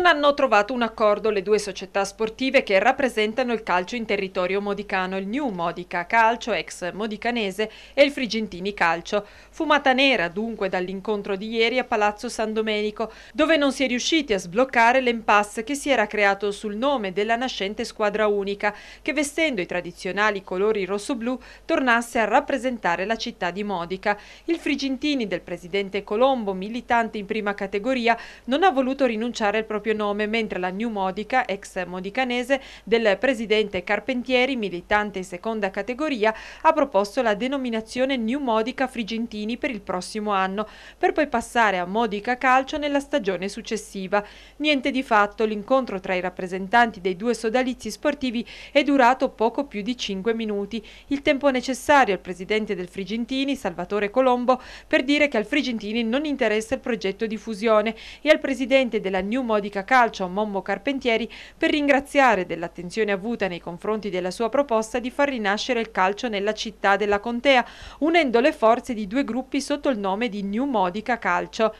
non hanno trovato un accordo le due società sportive che rappresentano il calcio in territorio modicano, il New Modica Calcio, ex Modicanese, e il Frigentini Calcio. Fumata nera dunque dall'incontro di ieri a Palazzo San Domenico, dove non si è riusciti a sbloccare l'impasse che si era creato sul nome della nascente squadra unica, che vestendo i tradizionali colori rosso-blu tornasse a rappresentare la città di Modica. Il Frigentini del presidente Colombo, militante in prima categoria, non ha voluto rinunciare al proprio proprio nome, mentre la New Modica, ex modicanese, del presidente Carpentieri, militante in seconda categoria, ha proposto la denominazione New Modica Frigentini per il prossimo anno, per poi passare a Modica Calcio nella stagione successiva. Niente di fatto, l'incontro tra i rappresentanti dei due sodalizi sportivi è durato poco più di 5 minuti, il tempo necessario al presidente del Frigentini, Salvatore Colombo, per dire che al Frigentini non interessa il progetto di fusione e al presidente della New Modica Luca Calcio, Mommo Carpentieri, per ringraziare dell'attenzione avuta nei confronti della sua proposta di far rinascere il calcio nella città della Contea, unendo le forze di due gruppi sotto il nome di New Modica Calcio.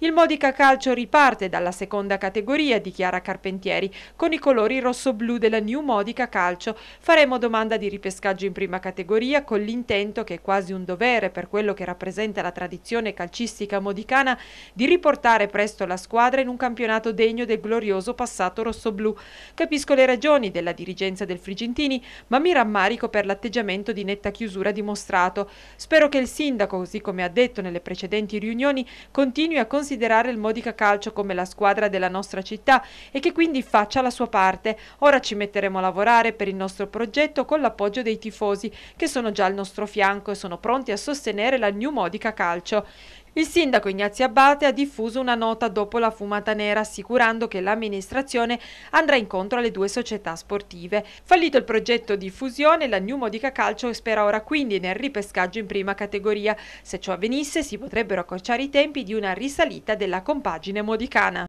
Il Modica Calcio riparte dalla seconda categoria, dichiara Carpentieri, con i colori rosso-blu della New Modica Calcio. Faremo domanda di ripescaggio in prima categoria con l'intento, che è quasi un dovere per quello che rappresenta la tradizione calcistica modicana, di riportare presto la squadra in un campionato degno del glorioso passato rosso-blu. Capisco le ragioni della dirigenza del Frigentini, ma mi rammarico per l'atteggiamento di netta chiusura dimostrato. Spero che il sindaco, così come ha detto nelle precedenti riunioni, continui a considerare considerare il Modica Calcio come la squadra della nostra città e che quindi faccia la sua parte. Ora ci metteremo a lavorare per il nostro progetto con l'appoggio dei tifosi che sono già al nostro fianco e sono pronti a sostenere la New Modica Calcio. Il sindaco Ignazio Abate ha diffuso una nota dopo la fumata nera assicurando che l'amministrazione andrà incontro alle due società sportive. Fallito il progetto di fusione, la New Modica Calcio spera ora quindi nel ripescaggio in prima categoria. Se ciò avvenisse si potrebbero accorciare i tempi di una risalita della compagine modicana.